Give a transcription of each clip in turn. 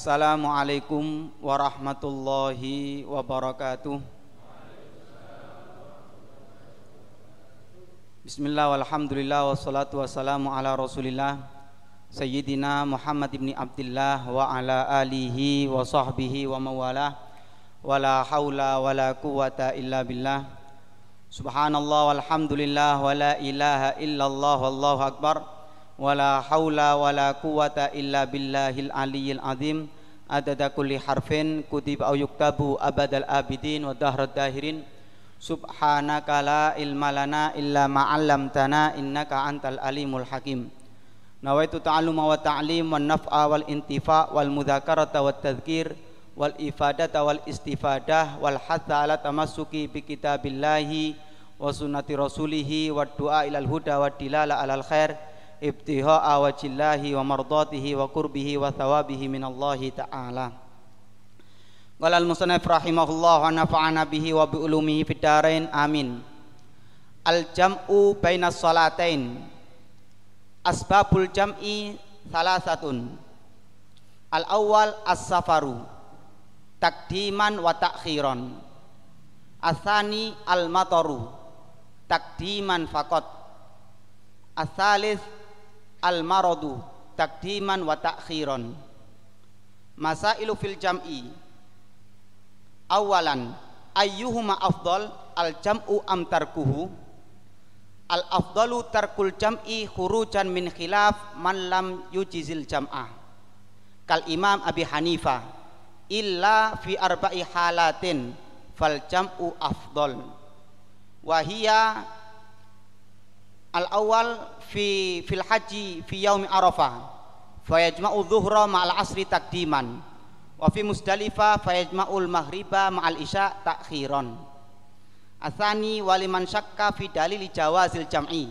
Assalamualaikum warahmatullahi wabarakatuh Bismillah walhamdulillah wassalatu wassalamu ala rasulillah Sayyidina Muhammad ibn Abdullah wa ala alihi wa sahbihi wa mawalah Wala hawla wala quwata illa billah Subhanallah walhamdulillah wa la ilaha illallah wallahu akbar wala haula wala quwata illa billahil aliyil azim adada kulli harfin kutib au yuktabu abadal abidin wa dahrad dahirin subhanaka la ilma lana illa ma 'allamtana innaka antal alimul hakim nawaitu ta'alluma wa ta'lim wan naf'a wal intifa wal mudzakarata wat tadhkir wal ifadata wal istifadah wal hatta ala tamassuki bi kitabillahi wa sunnati rasulihi wad du'a ilal huda wad dilala alal khair ibtihaa wajhillahi wa mardatihi wa qurbihi wa thawabihi Allah ta'ala Qala al-musannif rahimahullah wa nafa'ana bihi wa bi ulumihi darain amin. Al-jam'u bainas salatain. Asbabul jam'i salasatun. Al-awwal as-safaru takdiman wa ta'khiran. Asani al-mataru takdiman Asalis al maradu takdiman wa ta'khiran masailu fil jam'i awalan ayyuhuma afdal al jam'u am tarkuhu al afdalu tarkul jam'i khurujan min khilaf man lam yujizil jam'ah kal imam abi hanifa illa fi arba'i halatin fal jam'u afdal Wahia al awal fi fil haji fi yaumi arafah fayajma'u dhuhra ma'al asri takdiman wa fi musdalifa fayajma'ul maghriba ma'al isya takhiron asani waliman syakka fi dalili jawazil jam'i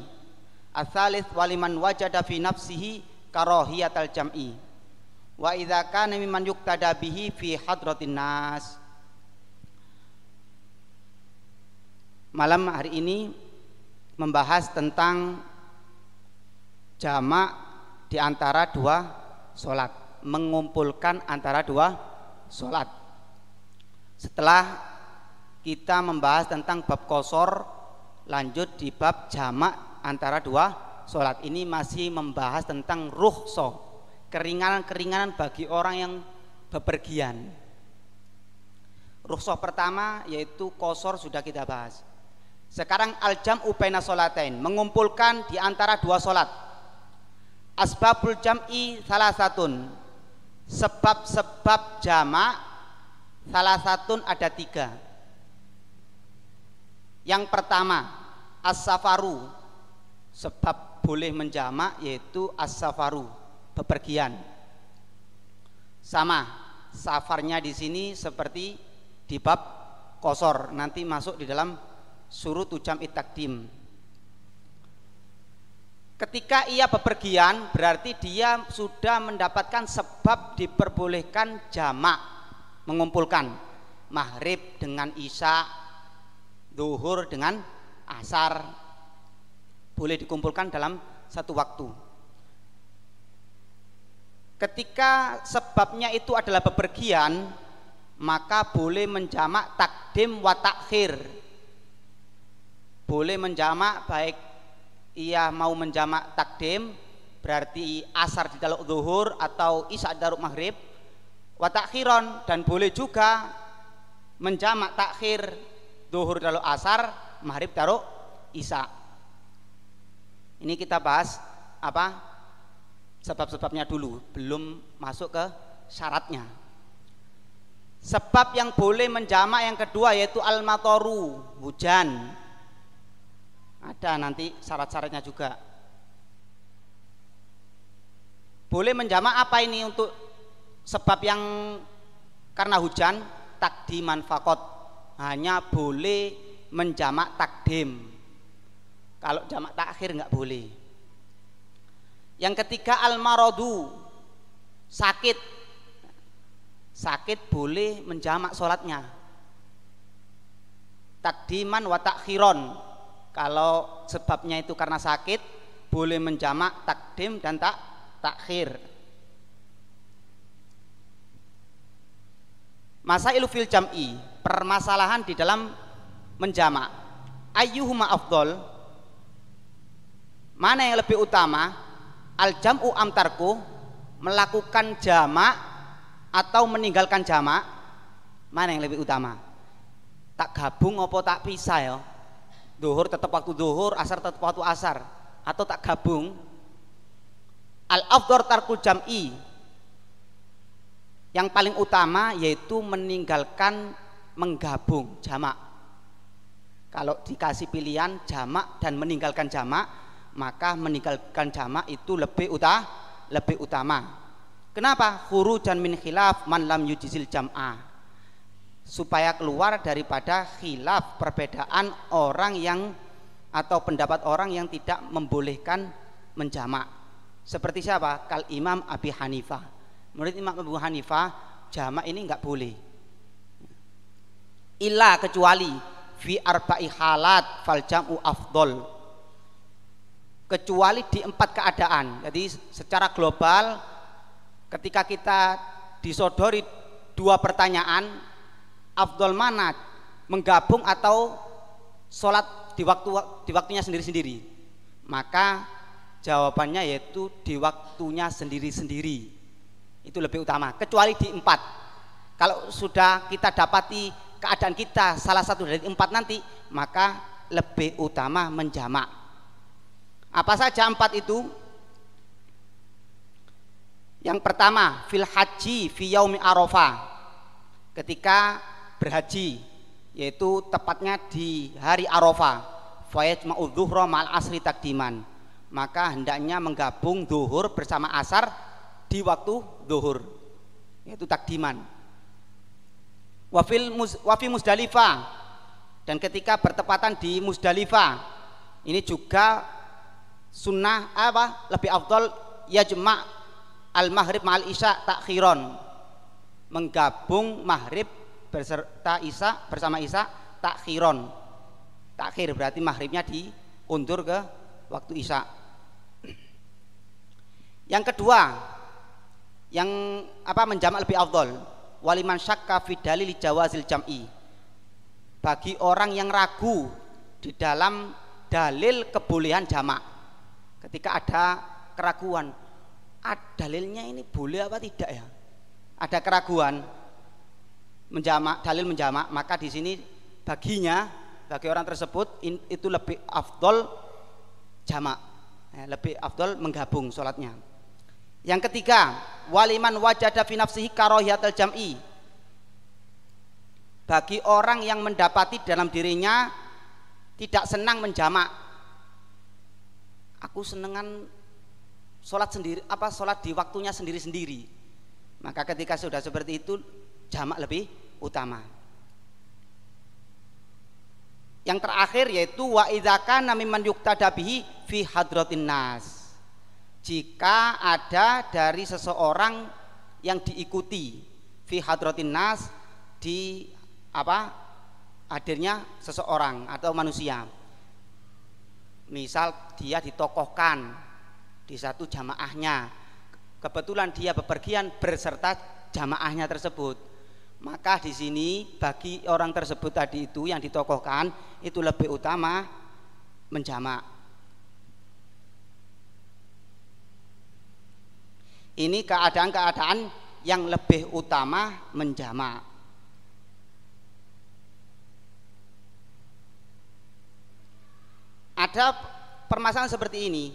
asalis waliman wajada fi nafsihi karohiyatal jam'i wa idza kana mimman yuktada bihi fi hadratin nas malam hari ini membahas tentang jamak di antara dua sholat, mengumpulkan antara dua sholat. Setelah kita membahas tentang bab kosor, lanjut di bab jamak antara dua sholat. Ini masih membahas tentang ruhso, keringanan-keringanan bagi orang yang bepergian. Ruhsoh pertama yaitu kosor sudah kita bahas. Sekarang al-jam ubaina solatain, mengumpulkan di antara dua solat. Asbabul jam'i salah satun, sebab-sebab jamak salah satun ada tiga. Yang pertama as-safaru, sebab boleh menjamak yaitu as-safaru, bepergian. Sama, safarnya di sini seperti di bab kosor nanti masuk di dalam surut ucam itakdim ketika ia bepergian berarti dia sudah mendapatkan sebab diperbolehkan jamak mengumpulkan mahrib dengan isya duhur dengan asar boleh dikumpulkan dalam satu waktu ketika sebabnya itu adalah bepergian maka boleh menjamak takdim watakhir boleh menjamak baik ia mau menjamak takdim berarti asar di dalam zuhur atau isya di dalam maghrib watakhiron dan boleh juga menjamak takhir zuhur dalam asar maghrib dalam isya ini kita bahas apa sebab-sebabnya dulu belum masuk ke syaratnya sebab yang boleh menjamak yang kedua yaitu al-matoru hujan ada nanti syarat-syaratnya juga. Boleh menjamak apa ini untuk sebab yang karena hujan takdiman fakot hanya boleh menjamak takdim kalau jamak takhir nggak boleh yang ketiga al marodu sakit sakit boleh menjamak sholatnya takdiman wa takhiron kalau sebabnya itu karena sakit, boleh menjamak takdim dan tak takhir. Masa fil jam'i, permasalahan di dalam menjamak. Ayyuhuma afdol, mana yang lebih utama? Al jam'u amtarku, melakukan jamak atau meninggalkan jamak, mana yang lebih utama? Tak gabung apa tak pisah ya? duhur tetap waktu duhur asar tetap waktu asar atau tak gabung al afdor tarkul jam'i yang paling utama yaitu meninggalkan menggabung jamak kalau dikasih pilihan jamak dan meninggalkan jamak maka meninggalkan jamak itu lebih utah lebih utama kenapa khurujan min khilaf man lam yujizil jam'ah supaya keluar daripada khilaf perbedaan orang yang atau pendapat orang yang tidak membolehkan menjamak seperti siapa kal Imam Abi Hanifah menurut Imam Abu Hanifah jamak ini nggak boleh illa kecuali fi arba'i halat fal jam'u afdol kecuali di empat keadaan jadi secara global ketika kita disodori dua pertanyaan Abdul mana menggabung atau sholat di waktu di waktunya sendiri-sendiri maka jawabannya yaitu di waktunya sendiri-sendiri itu lebih utama kecuali di empat kalau sudah kita dapati keadaan kita salah satu dari empat nanti maka lebih utama menjamak apa saja empat itu yang pertama fil haji fi yaumi arafah ketika berhaji yaitu tepatnya di hari Arafah fayat ma'udzuhra mal asri takdiman maka hendaknya menggabung duhur bersama asar di waktu duhur yaitu takdiman wafil mus, wafi musdalifah dan ketika bertepatan di musdalifah ini juga sunnah apa lebih afdol ya jema' al maghrib ma'al isya takhiron menggabung maghrib berserta Isa bersama Isa takhiron takhir berarti maghribnya diundur ke waktu Isa yang kedua yang apa menjamak lebih afdol waliman syakka fi dalil jawazil jam'i bagi orang yang ragu di dalam dalil kebolehan jamak ketika ada keraguan ada ah, dalilnya ini boleh apa tidak ya ada keraguan menjamak dalil menjamak maka di sini baginya bagi orang tersebut in, itu lebih afdol jamak eh, lebih afdol menggabung sholatnya yang ketiga waliman wajada fi nafsihi karohiyatul jam'i bagi orang yang mendapati dalam dirinya tidak senang menjamak aku senengan sholat sendiri apa sholat di waktunya sendiri-sendiri maka ketika sudah seperti itu jamak lebih utama yang terakhir yaitu wa nami mimman yuktadabihi fi hadratin nas jika ada dari seseorang yang diikuti fi hadratin nas di apa hadirnya seseorang atau manusia misal dia ditokohkan di satu jamaahnya kebetulan dia bepergian berserta jamaahnya tersebut maka di sini bagi orang tersebut tadi itu yang ditokohkan itu lebih utama menjamak. Ini keadaan-keadaan yang lebih utama menjamak. Ada permasalahan seperti ini.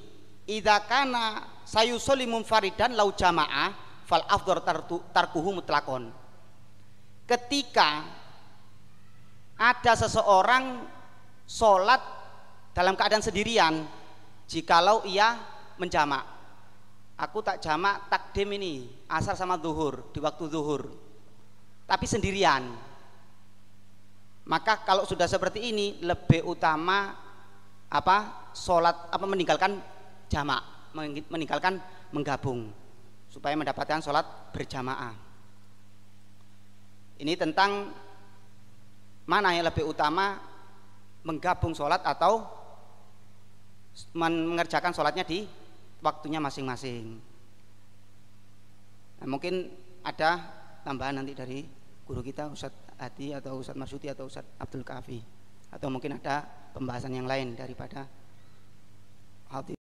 Idza kana sayusoli faridan lau jamaah fal afdhar tarkuhu mutlakon ketika ada seseorang sholat dalam keadaan sendirian jikalau ia menjamak aku tak jamak takdim ini asar sama zuhur di waktu zuhur tapi sendirian maka kalau sudah seperti ini lebih utama apa sholat apa meninggalkan jamak meninggalkan menggabung supaya mendapatkan sholat berjamaah ini tentang mana yang lebih utama menggabung sholat atau mengerjakan sholatnya di waktunya masing-masing. Nah, mungkin ada tambahan nanti dari guru kita Ustadz Hadi atau Ustadz Marsudi atau Ustadz Abdul Kafi atau mungkin ada pembahasan yang lain daripada hal